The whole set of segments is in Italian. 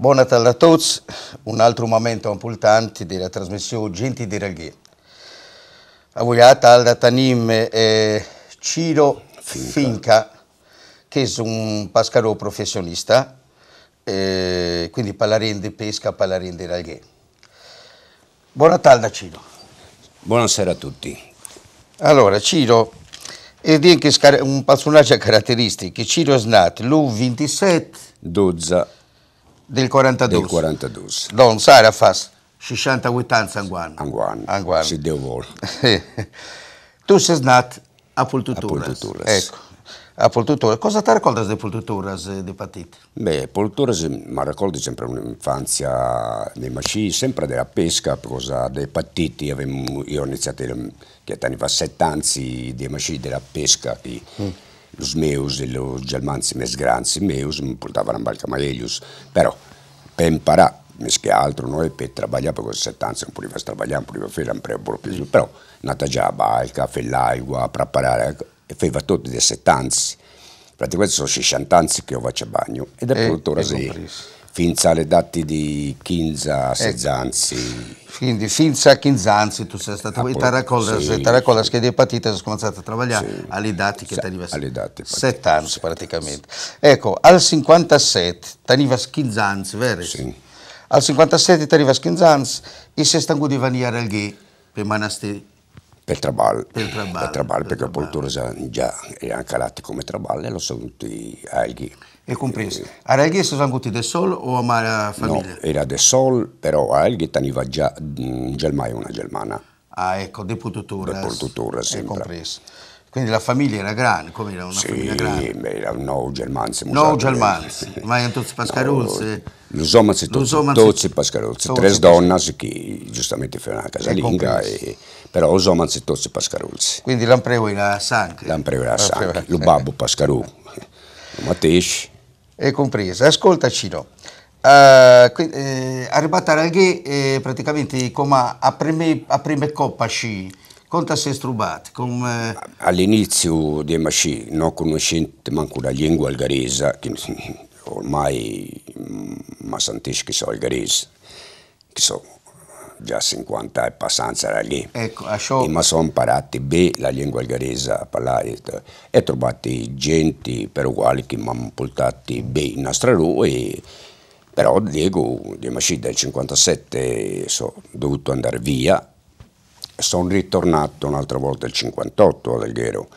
Buona tarda a tutti, un altro momento importante della trasmissione Genti di Raghi. A voi la tarda Tanim eh, Ciro Finca. Finca. che è un pescatore professionista, eh, quindi parleremo di pesca, parleremo di Raghi. Buona tarda Ciro. Buonasera a tutti. Allora Ciro, è un personaggio caratteristico, Ciro è nato l'27 12 del 42. Del 42. Don Sara fa 68 anni anguan. Anguan. Anguan. Si Dio vuole. tu sei nato a Pultuturas. A Pultuturas. Ecco. A Poltuturas. Cosa ti ricordi di Poltuturas eh, di Patiti? Beh, Poltuturas eh, mi ricordo sempre un'infanzia nei maci, sempre della pesca, cosa dei Patiti. io ho iniziato che anni fa, sette anni di maci della pesca. Che, mm os meus, os germans mais grandes meus, mi portavano a Balcamaelius, però per imparare, che altro noi per lavorare, perché a 70 non potevamo lavorare, non potevamo fare, non potevamo però, però nata già a Balca, a fare l'acqua, preparare, eh? e faceva tutto di 70 praticamente sono 60 anni che io faccio bagno ed è e, tuttora sì. Finza le date di Chinza eh, Sezzanzi. Ecco. Quindi Finza a Chinzanzi, tu sei stato qui, ah, Taracolla, sì. Taracolla scheda epatite, sei scomanzato a lavorare, sì. alle date che sì. t'arriva alle date, 7 anni praticamente. Ecco, al 57 t'arriva Chinzanzi, vero? Sì. Al 57 t'arriva Chinzanzi e sei stanco di vaniare al ghi, per manasti per Trabal, per Trabal, per trabal per perché trabal. poi Tursa già erano calati come Trabal e lo saluti tutti ghi è compreso. A Elghi sono venuti da sol o a famiglia? No, era da sol, però a Elghi veniva già in mm, Germania una germana. Ah, ecco, de portatore. De portatore, compreso. Quindi la famiglia era grande, come era una sì, famiglia grande? Era no germanzi. No germanzi, ma in tutti pascaruzzi. No, L'usoma si tutti pascaruzzi, tre donne che giustamente fanno una casalinga, e, però l'usoma si tutti pascaruzzi. Quindi l'ampreo era sangue? L'ampreo era sangue, il babbo pascarù, lo matesci eh, compresa. Ascolta Ciro, eh, eh, arrivata al ghe, eh, praticamente come a prime, a prime coppa sci, conta si è strubato. Come... Eh, All'inizio dei masci non conoscente manco la lingua algarese, che ormai mi mm, santisce che so algarese, che so già 50 e passanza era lì. Ecco, asciò... Ma sono imparati bene la lingua algerese a parlare eh, e trovati gente per uguali che mi hanno portato bene in nostra rua però Diego, Diamasci del 57 sono dovuto andare via, sono ritornato un'altra volta il 58 ad Alghero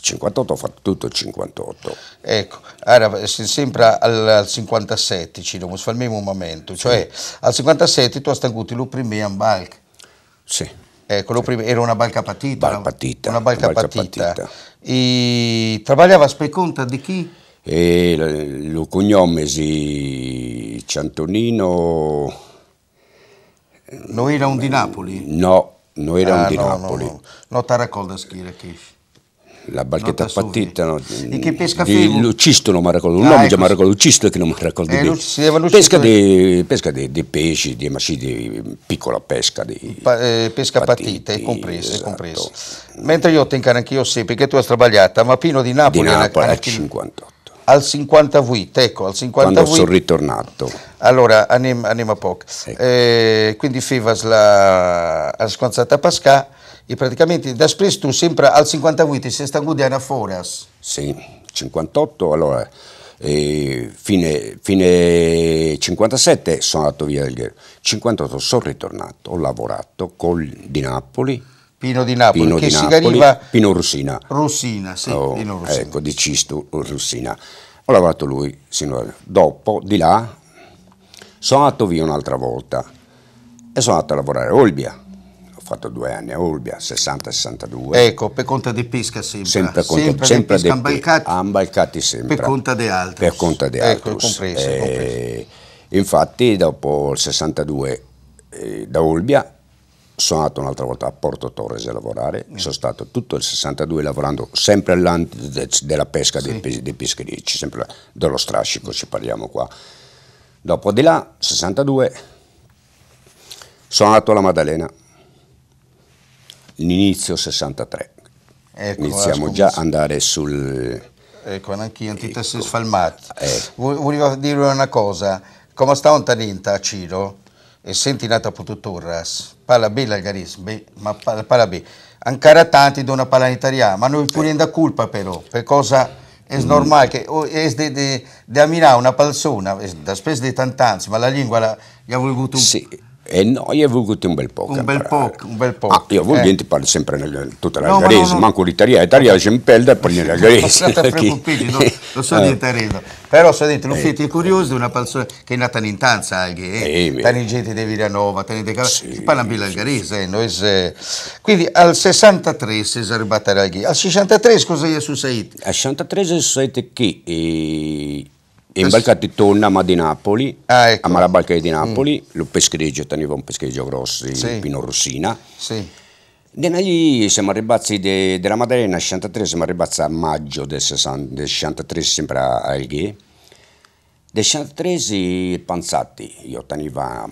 58 ho fatto tutto il 58. Ecco, era sempre al, 57 ci dobbiamo fermare un momento, sì. cioè al 57 tu hai stanguti il primo in balca. Sì. Ecco, sì. era una balca patita. Balca patita. Una balca, balca patita. patita. E lavorava per conto di chi? E lo cognomesi Ciantonino... Non era un di Napoli? No, non era ah, un di no, Napoli. No, no. non ti racconta scrivere, Kish la barchetta partita pattittano e che pesca di Lucistolo mi ricordo, un ah, nome chiama ecco Lucistolo che non mi ricordo eh, di, pesca, di, pesca di, di pesci, di, ma sì, di piccola pesca di pa, eh, pesca partita è compreso, esatto. è compreso mentre io ti incaro anch'io sì, perché tu hai sbagliata, ma Pino di Napoli, di Napoli al 58 al 50 VIT, ecco, al 50 Quando sono ritornato. Allora, anem, a poco. Ecco. Eh, quindi Fivas la, la sconzata Pascà, e praticamente da Spris sempre al 58 sei stato a Foras. Sì, 58, allora fine, fine 57 sono andato via dal ghetto, 58 sono ritornato, ho lavorato col, di Napoli. Pino di Napoli, Pino che di si deriva... Pino Russina. Russina, sì, oh, Pino Russina. Ecco, di Cisto Russina. Ho lavorato lui, signore. Dopo, di là, sono andato via un'altra volta e sono andato a lavorare a Olbia fatto due anni a Urbia, 60-62. Ecco, per conta di Pisca sempre. Sempre, conta, sempre, sempre di Pisca, ambalcati, ambalcati sempre. Per conta di altri. Per conta di ecco, altri. Ecco, compreso, eh, compreso. Infatti dopo il 62 eh, da Urbia sono andato un'altra volta a Porto Torres a lavorare, mm. sono stato tutto il 62 lavorando sempre all'ante de, della pesca sì. dei, pescherici, sempre dello strascico ci parliamo qua. Dopo di là, 62, sono andato alla Maddalena, l'inizio 63. Ecco, Iniziamo già ad andare sul... Ecco, anch'io, antitesi ecco. sfalmati. Eh. Volevo dire una cosa, come sta un talento a Ciro, e senti nata potuturras, parla bene l'algarismo, ma parla bene. Ancora tanti di una palla in italiano, ma non pure eh. da colpa però, per cosa... È mm. normale che da Milano una persona, da spesso di tanti ma la lingua la, gli ha voluto... Sì, e noi io ho voluto un bel po'. Un bel po', eh. un bel po'. Ah, io voglio eh. parlo sempre nel, tutta la no, garese, ma no, manco l'italiano, l'italiano c'è un pel da poi nella garese. Non state preoccupati, no, lo so di italiano. Eh. Però sapete, non eh. siete curiosi di una persona che è nata in Tanza, anche, eh, eh, di Villanova, tani di Cava, sì, parla bene la garese. Sì. Noi, se... Eh. Quindi al 63 si è arrivata la Al 63 cosa gli è successo? Al 63 è successo che... Eh, in imbarcati torna a Ma di Napoli, ah, ecco. a Malabalcare di mm. Napoli, mm. lo pescheggio, teneva un pescheggio grosso sì. in Pino Rossina. Sì. noi siamo arrivati de, della Maddalena nel 63, siamo arrivati a maggio del, 60, 63, sempre a Alghe. Del 63 panzati io tenevo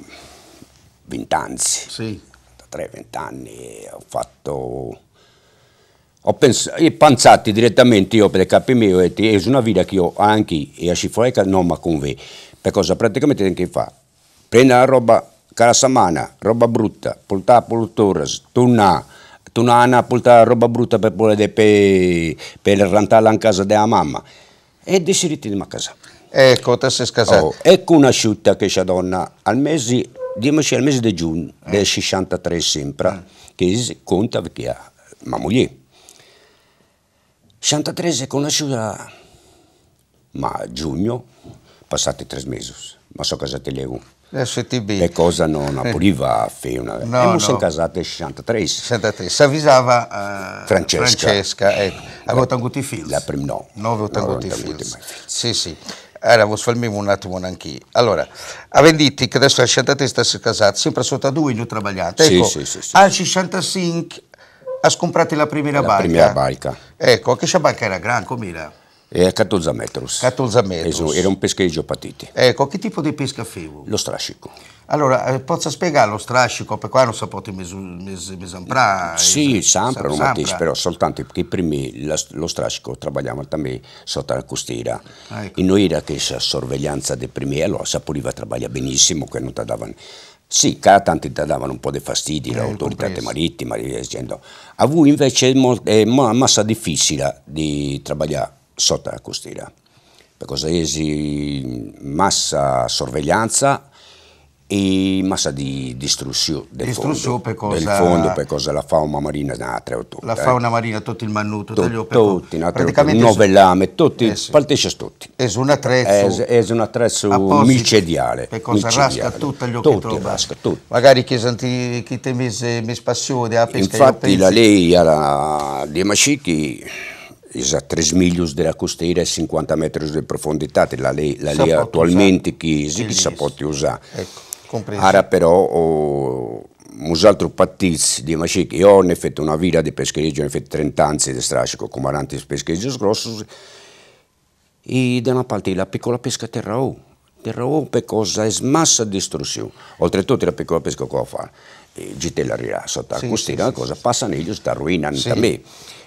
20 anni, sì. 33-20 anni, ho fatto pensato, pensato direttamente io per capi mio, è una vita che io anche e a Cifreca non mi conviene, perché praticamente che fa? Prendere la roba cara samana, roba brutta, portare a polutores, tornare, tornare a portare roba brutta per, per, per rantarla in casa della mamma e decidete di a casa. Ecco, te sei scasato. Oh, ecco un'asciutta che c'è donna al mese, diamoci al mese di giugno eh. del 63 sempre, eh. che conta perché ha ma moglie. Santa Teresa è conosciuta ma a giugno, passati tre mesi, ma sono casati lei un. E cosa non appariva a una. No, e no. sono casate 63. 63. Si avvisava uh, Francesca. Francesca, ecco. Aveva i figli. La prima no. No, avevo avuto figli. Sì, sì. Allora, vi fermiamo un attimo anche Allora, a Venditti, che adesso la 63, si è casata, sempre sotto a due, io ho lavorato. Ecco, sì, sì, sì, sì. al 65 ha scomprato la prima barca? La prima barca. Ecco, anche questa barca era grande, com'era? Era 14 metri. 14 metri. Era un pescheggio patiti. Ecco, che tipo di pesca facevo? Lo strascico. Allora, eh, posso spiegare lo strascico? Perché qua non sapete mesamprare? Eh, sì, sempre, non matisse, però soltanto perché i primi lo strascico lavoravamo anche sotto la costiera. Ah, ecco. E noi era che la sorveglianza dei primi, allora puliva lavora benissimo, che non ti davano sì, tanti davano un po' di fastidio, eh, l'autorità marittima, dicendo. A voi invece è una massa difficile di lavorare sotto la costiera, perché è massa sorveglianza, e massa di distruzione del, distruzione fondo, per cosa, del fondo perché la fauna marina da 380 la eh. fauna marina tutto il mannuto tutto, tutti praticamente novellame tutti eh tutti è un attrezzo è, un attrezzo micidiale perché rasca tutto gli occhi tutti rasca tutto magari chi senti chi te mise mi spassione a pesca infatti la lei alla di Macichi a 3 miglius della costiera e 50 metri di profondità, la lei, la lei attualmente usa. che si, si può usare. Ecco. Compresi. Ara però ho un altro pattiz di maci che ho, fatto una vita di pescheggio, ne fatto 30 anni di strascico, come di pescheggio grossi, e da una parte la piccola pesca terra o, terra o per cosa è smassa distruzione, oltretutto la piccola pesca cosa fa? Gitella rirà, sotto sì, costina, la cosa, sì, passa negli, sta ruinando sì. me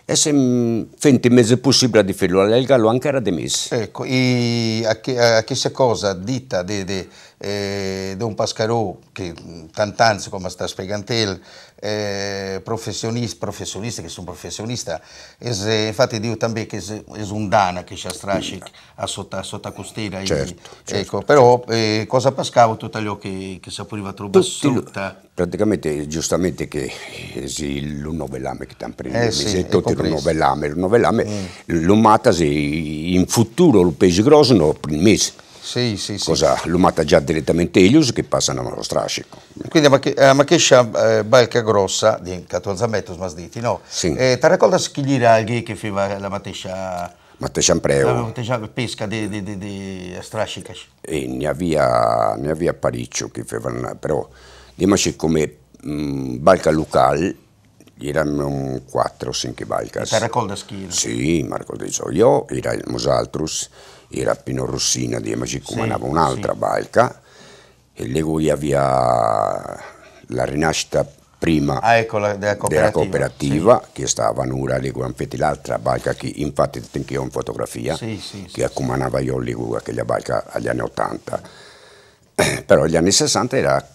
e se senti mm, mezzo possibile di farlo all'elga lo anche era demesso. Ecco, e a che, a che cosa dita di, di, eh, Don Pascarò, che tantanzo, mm, come sta spiegando il eh, professionista, professionista, che sono professionista, es, infatti dico anche che è un dana che ci strascica a sotto, sotto costiera. Certo, e, certo, ecco, certo. però eh, cosa pescavo tutto ciò che, che sapeva troppo sotto. Praticamente, eh, giustamente, che eh, sì, lo novellame che t'han preso, eh, sì, è tutto il novellame, il novellame, mm. lo matasi in futuro, il pesce grosso, no, mese. Sì, sì, sì. Cosa lumata già direttamente Ilius che passa a uno strascico. Quindi a Makesha eh, Balca Grossa, di ma smasditi, no? Sì. Eh, ti ricorda Schigliraghi che faceva la Matesha... Matesha Ampreo. Matesha pesca di, di, di, di strascica. E ne aveva, ne aveva pariccio che faceva, però, dimaci come mh, mm, Balca Lucal, erano 4 o 5 balcas. Ti ricorda Schigliraghi? Sì, Marco De Gioio, era il Mosaltrus era Pino Rossina di Emaci Cumanava, sì, un'altra sì. balca, e Liguria via la rinascita prima ah, ecco, la, della cooperativa, della cooperativa sì. che stava a Nura Ligura, infatti l'altra balca che infatti anch'io ho in fotografia, sì, sì, che accomunava io Ligura, che è la balca agli anni 80, però negli anni 60 era,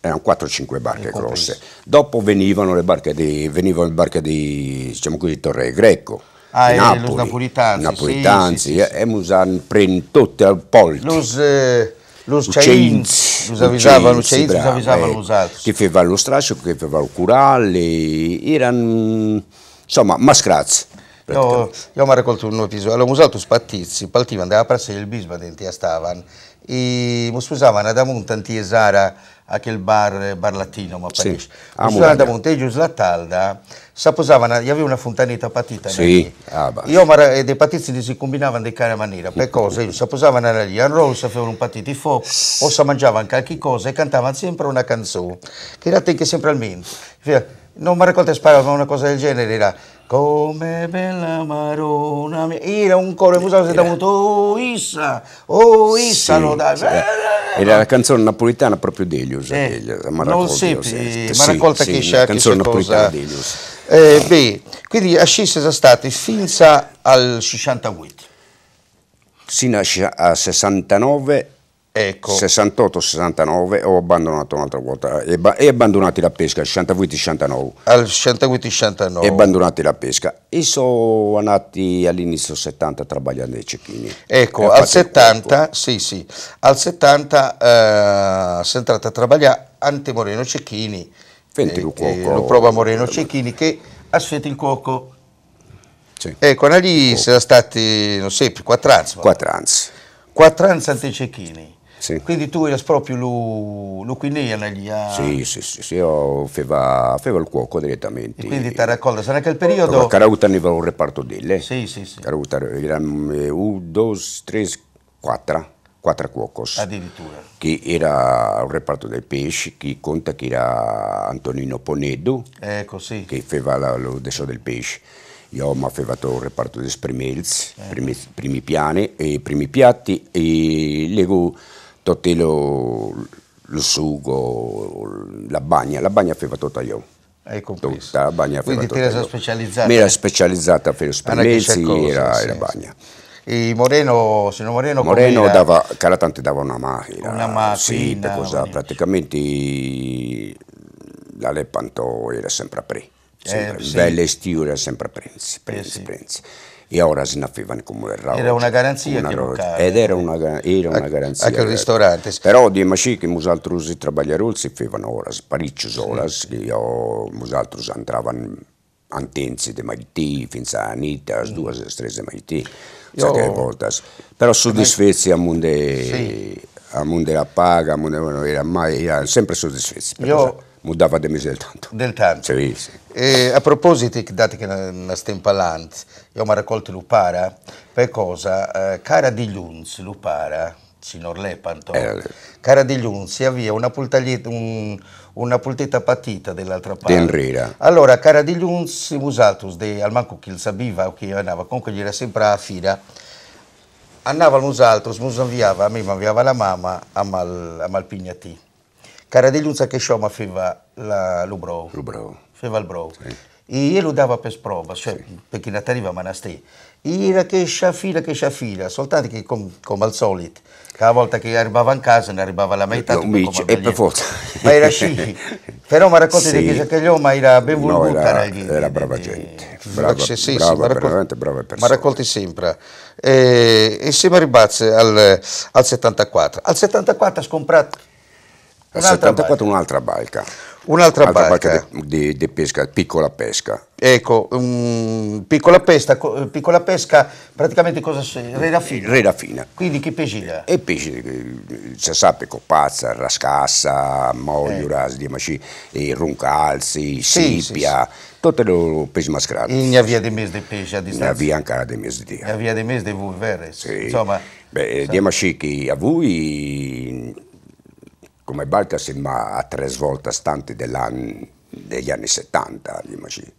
erano 4-5 barche ecco, grosse, dopo venivano le barche di, venivano le barche di diciamo così, Torre Greco, Ah, Napoli, napolitanzi, napolitanzi sì, sì, eh, sì. e musan prentotte al polso. Lus, eh, lus ciainz, lus avvisava lus ciainz, lus avvisava eh, lus altri. Che feva lo strascio, che feva il curale, erano, insomma, mascrazzi. Io, io mi raccolto un episodio, allora usato spattizzi, paltiva andava a passare il bisba denti a Stavan, e mi scusavano da un tanti esara anche il bar, bar latino, ma sì, Usura da Monteggio, Usura Talda, s'apposavano, gli aveva una fontanetta patita. Sì, ah, io e dei patizi si combinavano di cara maniera, per cose, cosa? S'apposavano lì, a Rose facevano un patito di fuoco, o si mangiavano qualche cosa e cantavano sempre una canzone, che era sempre al mente. Cioè, non mi racconta sparava una cosa del genere, era come bella Marona mia. Era un coro musicale che si chiamava Oh Issa, Oh Issa, sì, no dai. Era eh, eh, la canzone napoletana proprio degli Delius. Eh, Delius non sempre, ma raccolta sì, che c'è. La canzone napoletana Delius. Eh, beh, quindi Ascisse sono stati fino al 68. Sino a 69 Ecco. 68-69 ho abbandonato un'altra volta e, e abbandonati la pesca, 68-69. Al 68-69. E abbandonati la pesca. E sono nati all'inizio 70 travagliando i cecchini. Ecco, eh, al 70, sì, sì, al 70 eh, sono entrato a travagliare ante Moreno Cecchini. Fenti il eh, cuoco. Eh, lo prova Moreno Cecchini che ha sfetto il cuoco. Sì. Ecco, lì sarà stati, non so, 4 anni. 4 anni. Quattranza Antecechini. Sì. Quindi tu eri proprio lo, lo lì? A... Sì, sì, sì, sì, io facevo il cuoco direttamente. E quindi ti raccolta, sarà che il periodo... Carauta ne aveva un reparto delle. Sì, sì, sì. Carauta erano eh, un, due, tre, quattro. Quattro cuocos. Addirittura. Che era un reparto del pesce, che conta che era Antonino Ponedo. Ecco, sì. Che faceva lo desso del pesce. Io mi avevo fatto il reparto di spremelz, eh. primi, primi piani, e primi piatti, e lego tutti lo, lo sugo, la bagna, la bagna faceva tutta io. Tutta la bagna Quindi ti era specializzata? Mi era specializzata per gli spagnetti e la bagna. E Moreno, signor Moreno, Moreno era? dava, Calatante dava una macchina. Una macchina. Sì, cosa, praticamente la Lepanto era sempre a pre. Sempre, eh, sì. Belle stile era sempre a Prenzi, Prenzi, eh, sì. Prenzi e ora si naffivano come verrà. Era una garanzia una che roba, Ed era una, era una garanzia. Anche il ristorante. Sì. Però di maci che musaltrusi trabagliarul si fivano ora, parecchio solas, sì. che io musaltrus andavano antenzi di Maiti, finza Anita, mm. due o tre di Maiti, sette volte. Però soddisfetti a monte... Sì. A monte la paga, a monte, era mai, era sempre soddisfetti. Io mudava de del tanto. Del tanto? Sì, sì. E a proposito, dati che la stempalant, io mi raccolto l'upara, per cosa? Eh, cara di Lunz, l'upara, signor Lepanto, eh, cara di Lunz, si avvia una, un, una pultetta patita dell'altra parte. Tenrira. Allora, cara di Lunz, usatus de manco chi il sabiva o chi andava, comunque gli era sempre a fila, andava l'usaltro, mi inviava, a me mi inviava la mamma a, Mal, a Malpignati Karadeliuța Chișoma feva la Lubrov. Lubrov. Feva Lubrov. Sì. E io lo dava per sprova, cioè sì. perché la tariva monasteri. Era che sciafila, che sciafila, soltanto che com, come al solito, cada volta che arrivava in casa ne arrivava la metà. No, bici, e per forza. Ma era scifi. Però mi racconti sì. di Chiesa ma era ben voluta. No, era, era, era, brava di, gente, brava, sì, sì, brava, sì, brava, veramente brava persona. Ma racconti sempre. E, e siamo arrivati al, al 74. Al 74 ha scomprato Un'altra 74 barca. un'altra barca. Un'altra, un'altra barca, barca di, di, pesca, piccola pesca. Ecco, um, piccola, pesca, piccola pesca, praticamente cosa sei? Reda fina. Reda fina. Quindi che pesca? E pesca, si sa, copazza, rascassa, mogliuras, eh. diamaci, roncalzi, sì, sipia, sì, sì. tutte le pesche mascherate. E ne aveva dei mesi di pesce a distanza? Ne via ancora dei mesi di. Ne via di mesi di voi, vero? Sì. Insomma... Bè, sì. che a voi come Baltas ma a tre svolte stanti degli anni 70,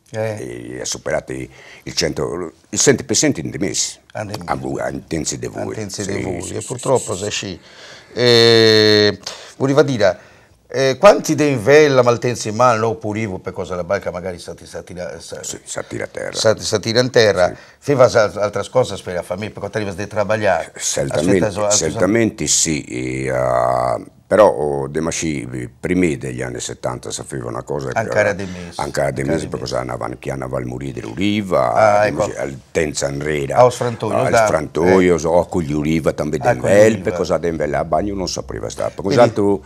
eh. ha superato il 100, il 100% in demessi, a a intensi di voi. Intensi sì, di voi, sì, e sì, purtroppo sì, sì. Eh, voleva dire, eh, quanti dei vella maltensi mal non purivo per cosa la barca magari stati stati sì, a terra stati, stati in terra sì. feva altre cose per la famiglia per quanto arriva a lavorare certamente, certamente sì e, uh, però oh, De Masci, primi degli anni 70, sapeva una cosa. Ancora dei mesi. Ancora dei mesi, perché andava, chi andava al Murì dell'Uriva, ah, ecco. al Tenzanrera, al ah, Sfrantoio, al Sfrantoio, eh. o a Cogliuriva, anche ah, Denvelpe, cosa Denvelpe, a bagno non sapeva stare. Perché Quindi... altro,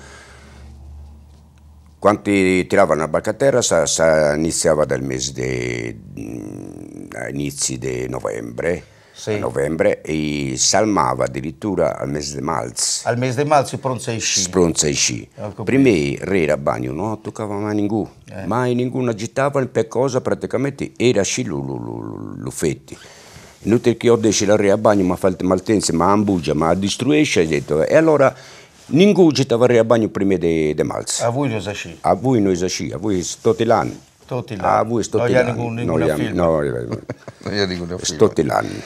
quando tiravano a barcaterra sa, sa, iniziava dal mese di, mm, inizi di novembre, sì. a novembre e salmava addirittura al mese di marzo. Al mese di marzo spronzesci. Spronzesci. Ecco Prima re era bagno non toccava mai ningú, eh. mai ninguna agitava per cosa praticamente era scilululufetti. Inutile che oggi la re a bagno, ma fa maltense, ma ambugia, ma distruisce, ha detto. E allora Ningugita varrei a bagno prima di marzo. A voi non asci. A voi non asci, a voi tutti l'anno. Totila. A ah, voi Stottilani. No, non ha eh, eh, Stottilani.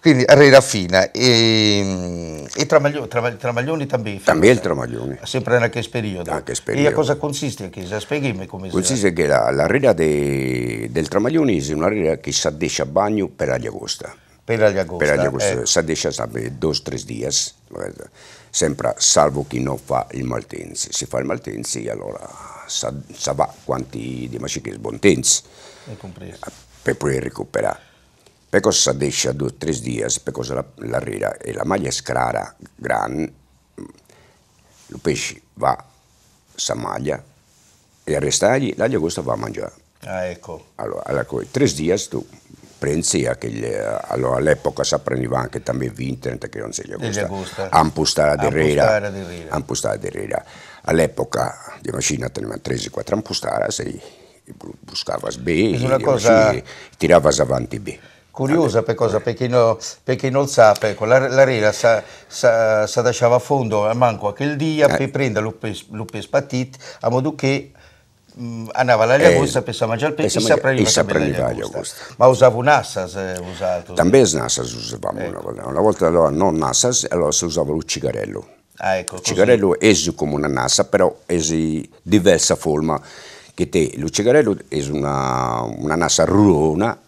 Quindi Herrera Fina e, e Tramaglioni, Tramaglioni también. También il Tramaglioni. Sempre in che periodo. Anche periodo. E a cosa consiste chiesa? come si Consiste che la, la reda de, del Tramaglioni è una reda che si addesce a bagno per agosto. Per agosto. Per agosto. Eh. Si addesce a due o tre giorni, sempre salvo chi non fa il maltense. Se fa il maltense allora sa, sa quanti dimaci che sbontens eh, per poter recuperare. Perché sa deixa due o tre giorni, perché la, la rera e la maglia scrara gran, il pesce va sa maglia e a restare l'aglio costa va a mangiare. Ah, ecco. Allora, allora tre giorni tu prendi allora all'epoca si apprendeva anche 20-30 che non si gli gusta. Ampustare di rera. Ampustare di rera all'epoca di una Cina teneva 13-4 impostare, se buscava B, cosa... tirava avanti B. Curiosa per cosa, perché, no, perché non sa, ecco, la, la rela si lasciava a fondo a eh, manco quel dia eh. per prendere lo, lo a modo che mh, mm, andava all'agosto eh, per sa mangiare il pesce e si apriva all'agosto. Ma usavo un assas eh, usato? Tambè un assas usavamo ecco. una volta. allora, non assas, allora si usava lo cigarello. Ah, ecco, il cigarello è come una nassa, però esi diversa forma che te. Il cigarello è una, una nassa rurona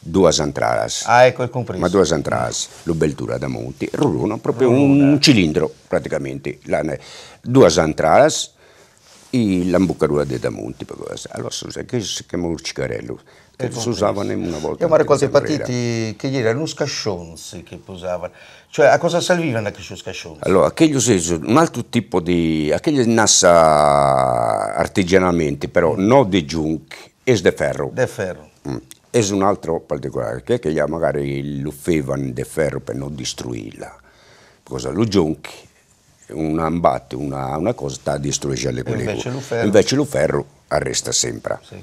due entradas. Ah, ecco, è compreso. Ma due entradas, mm. l'obertura da monti, rurona, proprio rurona. un cilindro praticamente. Due entradas e l'ambucadura dei da monti. Allora, che si chiama il cigarello? che si usavano una volta. Io mi ricordo i partiti che erano un scascionzi che usavano. Cioè, a cosa servivano questi scascionzi? Allora, quello senso, un altro tipo di... Aquello nasce artigianalmente, però, mm. non di giunchi, è di ferro. De ferro. Mm. È un altro particolare, che, che magari lo facevano di ferro per non distruirla. Cosa lo giunchi un ambatte, una, una, cosa sta a distruggere le quelle. Invece lo ferro. Invece lo ferro arresta sempre. Sì.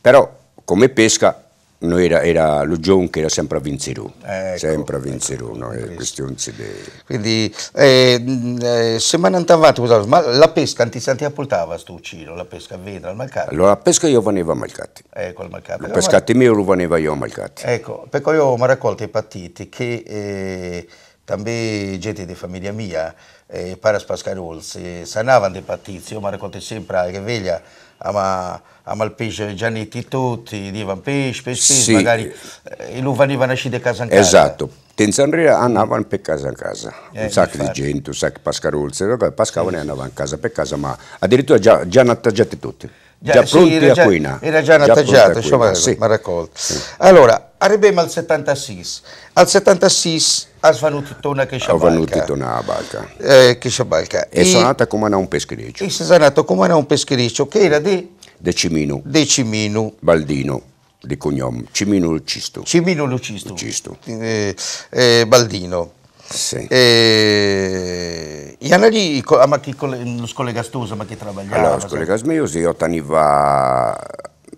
Però come pesca noi era, era lo John che era sempre a vincere ecco, sempre a vincere uno, ecco, ecco questione di... Quindi, eh, eh se mi andavate, scusate, ma la pesca anti Santi apportava sto uccino, la pesca a vedra, al Malcati? Allora, la pesca io veniva a Malcati. Ecco, al Malcati. La pescata mia lo veniva io a Malcati. Ecco, perché io mi raccolto i patiti che... Eh, anche gente di famiglia mia, eh, Paras Pascarolz, eh, sanavano dei patiti, io mi raccolto sempre a veglia, ama, ama il pesce Giannetti tutti, dicevano pesce, pesce, pesce, sì. magari eh, lo venivano a uscire casa in casa. Esatto. Tenzanrina andavano per casa in casa, eh, un sacco di gente, un sacco di pascarolze, pescavano sì. Eh. e andavano in casa per casa, ma addirittura già, già nataggiati tutti. Già, già pronti sì, era a Quina. Era già nataggiato, insomma, sì. ma raccolto. Sì. Allora, arriviamo al 76. Al 76 ha svanuto una che sciabalca. Ha svanuto una barca. Eh, che sciabalca. E, e sono nata come un peschereccio. E sono nata come un peschereccio che era di... De Cimino. De Cimino. Baldino di cognome. Cimino Lucisto. Cimino Lucisto. Lucisto. Eh, eh, Baldino. Sì. E... Ianari, ah, ma chi lo scollega Stusa, ma chi travagliava? Allora, lo scollega Smiusi, io taniva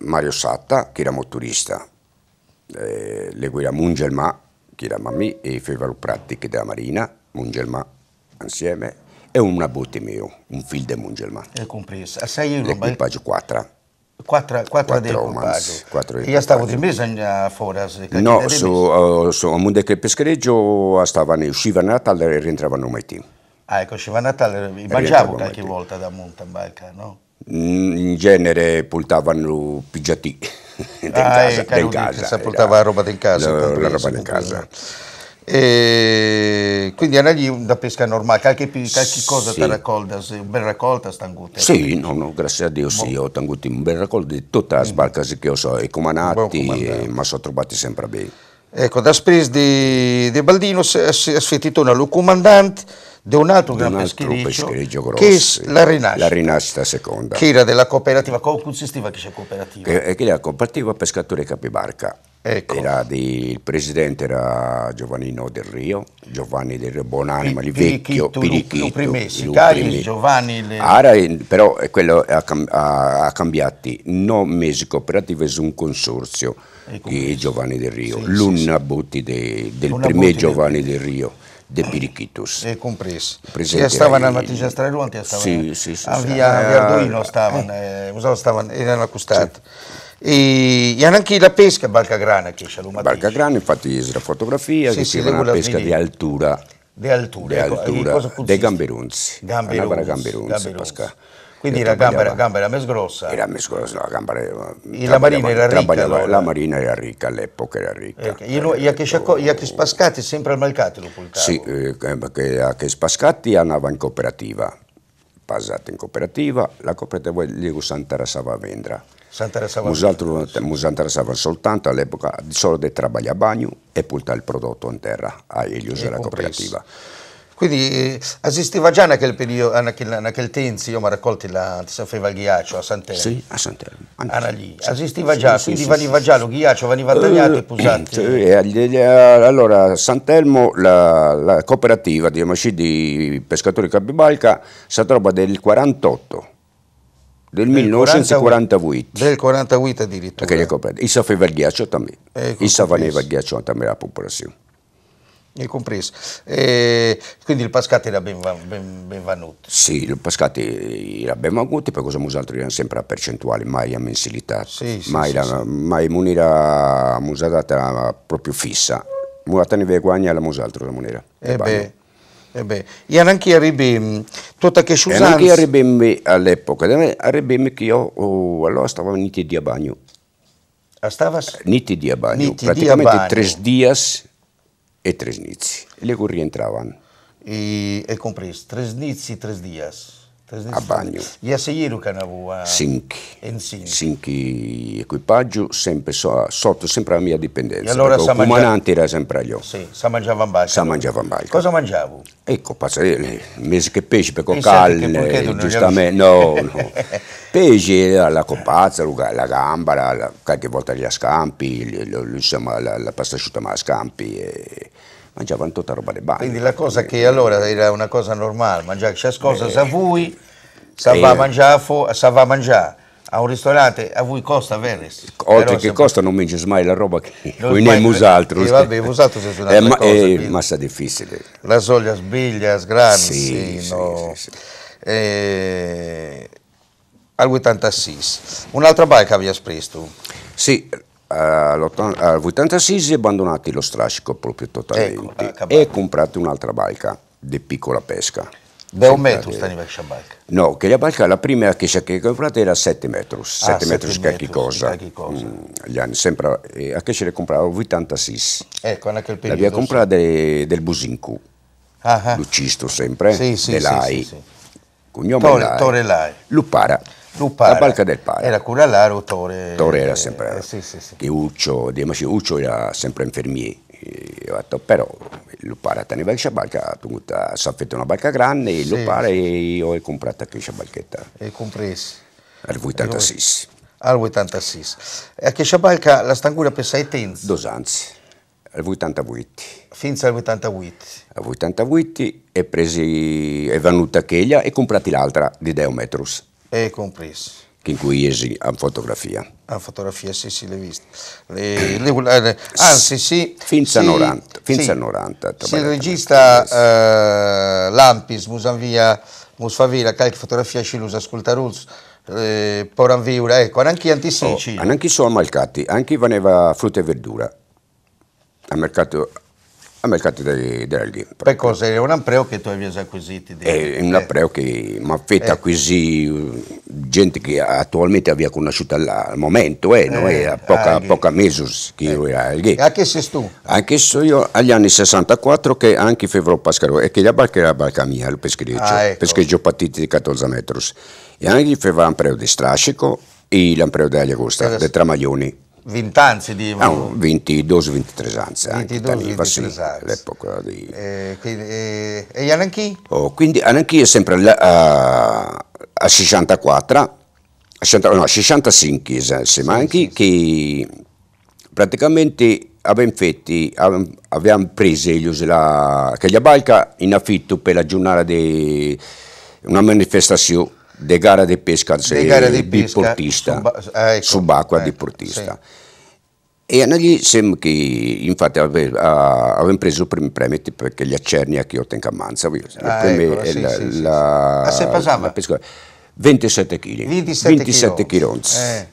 Mario Satta, che era motorista, eh, le guida Mungelma, che era mamma e faceva le pratiche della Marina, Mungelma, insieme, e una botte mio, un fil di Mungelma. E compreso. Sei io, L'equipaggio 4. Quattro, quatre, quatre romans. Quattro, e estavam de mesa fora? No, su, uh, su Munde che Peschereggio eh, stavano, usciva a Natale e rientravano metti. Ah, ecco, usciva a Natale, eh, mangiavo qualche volta da mountain bike, no? Mm, in genere portavano pigiati ah, in casa. Ah, casa. Ecco, si portava la roba in casa. La, la roba in casa. E quindi era lì una pesca normale, qualche, qualche cosa sì. ti raccolta, un bel raccolta stangute? Sì, no, no, grazie a Dio sì, ho tanguti un bel raccolto di tutta la mm. sbarca che ho so, i comanati, eh, ma sono trovati sempre bene. Ecco, da Spris di, di Baldino si è sfettito una comandante di un altro gran peschereccio, grosso, che è la rinascita, la rinascita seconda. Che era della cooperativa, come consisteva questa cooperativa? Che, che era la cooperativa pescatore capibarca. Ecco. Di, il presidente era Giovannino Del Rio, Giovanni Del Rio, Buonanima, il vecchio, Pirichito. Luprimessi, Cagli, Giovanni... Le... Ara, però quello ha, ha cambiato mesi cooperative su un consorzio di Giovanni Del Rio, sì, l'una sì, botti de, del primo Giovanni Del Rio. De Pirichitus. E compreso. Presente. stavano in... a Matrice Strelonte, stavano sì, sì, sì, a via, sì. via ah, Arduino, stavano, eh. eh, stavano, erano accostati. Sì. E, e anche la pesca Balcagrana che Shalom Grana, infatti la fotografia sì, sì, una pesca di altura di altura, di ecco, altura ecco, dei gamberunzi gamberunzi, gamberunzi, gamberunzi. quindi la gamba, la gamba era meno grossa era meno grossa la gamba era, e la marina era ricca allora. la marina era ricca all'epoca era ricca ecco, io, io, spascati sempre al malcatelo sì eh, eh che, spascati andavano in cooperativa Passati in cooperativa la cooperativa di Santara Savavendra mi si interessava soltanto all'epoca solo di trabaglio a bagno e portare il prodotto in terra agli usi della cooperativa. Quindi esisteva eh, già in quel, periodo, in quel tempo, io mi raccolti la sapeva il ghiaccio a Sant'Elmo. Sì, a Sant'Elmo. Ah, era esisteva già, sì, quindi sì, veniva sì, già lo ghiaccio, veniva tagliato uh, e eh, pusato. allora, a Sant'Elmo la, la cooperativa di Masci di pescatori Capibalca si trova del 48 del, del 1948. Del 48 addirittura. Perché coperti. E sapeva il ghiaccio anche. E eh, sapeva il ghiaccio anche la popolazione. E eh, compreso. E eh, quindi il Pascati era ben, ben, benvenuto. Sì, il Pascati era benvenuto perché siamo altri erano sempre a percentuale, mai a mensilità. Sì, sì, mai, sì, sì. mai munira musadata proprio fissa. Murata ne guagna la mus'altro la monera. E, beh, e beh. Ian anche arrivi Tota che usanza. E anche a Rebemme all'epoca, a Rebemme che io oh, allora stavo in di Abagno. Ah, stavas? Niti di bagno, ah, Niti praticamente tre dias e tre nizi. E le loro rientravano. E, e compris, tre e tre dias a bagno. Sinchi. Sinchi equipaggio, sempre so, sotto sempre la mia dipendenza. E allora il comandante era sempre io. Sì, sa mangiava in balca. Sa mangiava in balca. Cosa mangiavo? Ecco, passare mesi che pesce, perché calne, eh, giustamente, no, no. pesce, eh, la copazza, la gamba, la, qualche volta gli scampi, insomma la, la pasta asciutta ma a scampi. E, eh mangiavano tutta roba di bagno. Quindi la cosa che allora era una cosa normale, mangiare qualcosa eh. a voi, sa va a mangiare, sa va a mangiare a un ristorante a voi costa Verres. Oltre che costa non mangi mai la roba che non ne mus'altro. Eh, vabbè, mus'altro se sono una eh, cosa. È massa difficile. La soglia sbiglia, sgranzi, sì, sì, no. sì, sì, eh, al 86. Un'altra bike avevi preso? Sì, all'86 abbandonate lo strascico proprio totalmente ecco, e comprate un'altra barca di piccola pesca. Da un metro sta questa balca? No, che la balca, la prima che si è comprata era 7 metri, 7 ah, metri che cosa. Mm, gli anni, sempre, eh, a che ce le comprava 86. Ecco, in quel periodo. L'abbiamo comprata del, del Busincu, ah, ah. sempre, sì, sì, dell'AI. Sì, sì, sì. Cognome Torre, Lai. Torre Lai. Lupara. Lupara. La barca del Pare. Era quella là, era Tore. Tore era sempre. Eh, sì, sì, sì. Che Uccio, Uccio era sempre infermiere. Eh, io ho detto, però Lupara teneva questa barca, ha tenuto una barca grande, e sì, Lupara sì. e io ho comprato questa barchetta. E compresi? Al 86. Al 86. E questa barca la stangura per 6 tenzi? Dos anzi. Al 88. Finza al 88. Al 88 e presi, è venuta quella e comprati l'altra di Deometrus. E compreso. In cui esi a fotografia. A fotografia, sì, sì, l'hai vista. Le, le, eh, le, anzi, sì. Finza sì, 90. Finza sì, 90 sì, il regista uh, Lampis, Musanvia, Musfavira, qualche fotografia ci l'usa, ascolta Rules. Eh, ecco, oh, anche antisici. Oh, anche sono malcati, anche vaneva frutta e verdura. Al mercato al mercato de, della Limp. Per cosa? È un ampreo che tu avevi acquisito? Di... È un eh. ampreo che mi ha fatto eh. acquisire gente che attualmente aveva conosciuto al momento, eh, eh. No? a poca, ah, poca mesi che eh. io era lì. E anche se tu? Anche se io agli anni 64 che anche fevro Pascaro e che la barca era la barca mia, il pescheggio, ah, ecco. pescheggio partito di 14 metri. E anche fevro ampreo di strascico e l'ampreo di Agosta, di Tramaglioni. 20 ah, anni di... No, 22-23 anni. 22-23 anni. L'epoca di... Eh, quindi, e Ananchi? Oh, quindi Ananchi è sempre a, a 64, a 60, no, 65 se sì, manchi, sì, che praticamente abbiamo, fetti, abbiamo preso la Cagliabalca in affitto per la giornata di una manifestazione De gara di pesca, de gara di pesca suba, eh, ecco, subacqua ecco, diportista. Sì. E a noi sembra che, infatti, avevamo preso i primi premi perché gli accerni a Chiotta in Cammanza, ah, ecco, sì, la, sì, la, sì. la, ah, se 27 kg. 27, 27 kg. Eh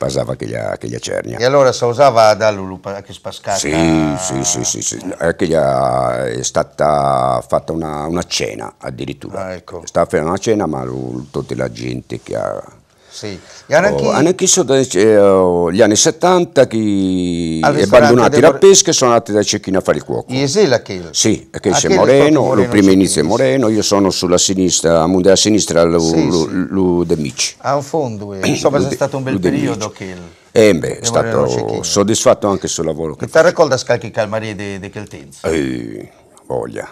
passava aquella, aquella cernia. E allora se usava da Lulu che spascata? Sì, sì, sì, sì, sì. Aquella è stata fatta una, una cena addirittura. Ah, ecco. È stata una cena, ma tutta la gente che ha sì. Gli oh, anarchisti sono eh, oh, gli anni 70 che abbandonati la pesca e sono andati da Cecchino a fare il cuoco. Iesi la Kiel? Sì, che c'è Moreno, Moreno, prima inizia Moreno, io sono sulla sinistra, a monte sinistra lo, sì, lo, sì. A un fondo, insomma eh. è stato un bel periodo Kiel. E eh, beh, è stato soddisfatto anche sul lavoro che, che fa. Ti ricorda Scalchi Calmarie di, di Keltenza? Eh, voglia.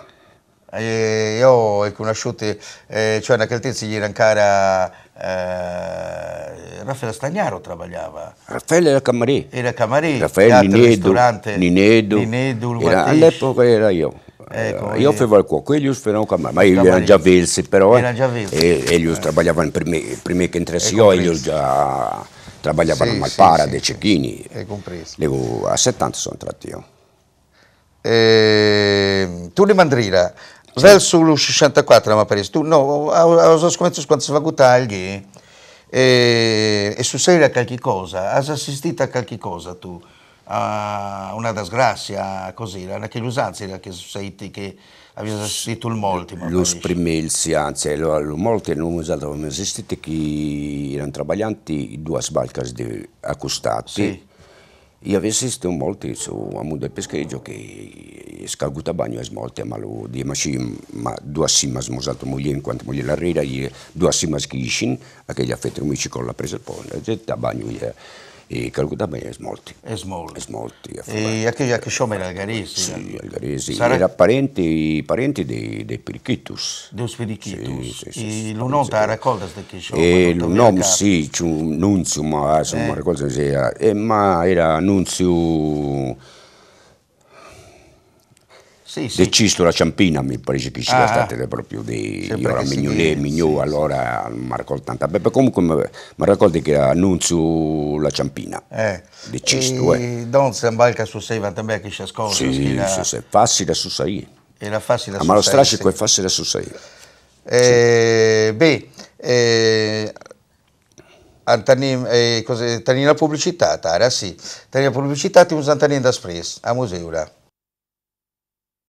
Eh, io ho conosciuto, eh, cioè, a Keltenza gli era ancora eh, Raffaele Stagnaro trabagliava. Raffaele era Camarì. Era Camarì, Raffaele Ninedu, ristorante. Ninedu. Ninedu all'epoca era io. Ecco, eh, io facevo il cuoco, e Elius il Camarì, ma io erano già velsi però. Erano già velsi. Eh, e Elius eh. trabagliava per prima che entrassi io, Elius già trabagliava sì, Malpara, sì, De Cecchini. Sì, è compreso. Levo, a 70 sono tratti io. Eh, tu di Mandrina, Snell sull'64 andiamo a Parigi, tu no, ho scommesso quando si va a tagli e, e succede a qualche cosa, hai assistito a qualche cosa tu, a una disgrazia così, a che usanza che succede che avevi assistito il molti? Lo sprimilsi, anzi, il molti non usato come assistito che erano trabaglianti, due sbalcas accostati. Sì io avevo visto molti su a mondo del pescheggio che scalguta bagno e smolte ma lo di mascim ma due assima smosato moglie in quanto moglie l'arreda gli due assima schishin a che gli affetto amici con la presa ponte e bagno e Calcutta Bay è smolti. È smolti. È smolti a e anche, anche Sciomera Algaresi. Sì, Algaresi. Sarà... Era parenti, parenti dei, dei Pirichitus. Dei Pirichitus. Sì, sì, sì, e l'Unonta raccolta queste Sciomera? L'Unom sì, c'è un nunzio, ma insomma, eh. raccolta, ma era nunzio sì, sì. deciso la Ciampina, mi pare che ci sia ah, stata proprio di ora Mignone, Mignò, sì, allora sì. mi raccolta tanto. Beh, comunque mi raccolti che annuncio la Ciampina. Eh. Deciso, e eh. Don Zambalca su sei va bene che ci ascolta. Sì, la... su sei, facile su sei. Era facile ah, su sei. Ma lo strascico è facile su sei. Eh, Beh, eh, Antanin, eh, così, Pubblicità, Tara, sì. Tanina Pubblicità, ti usa Antanin da Spres, a Museura.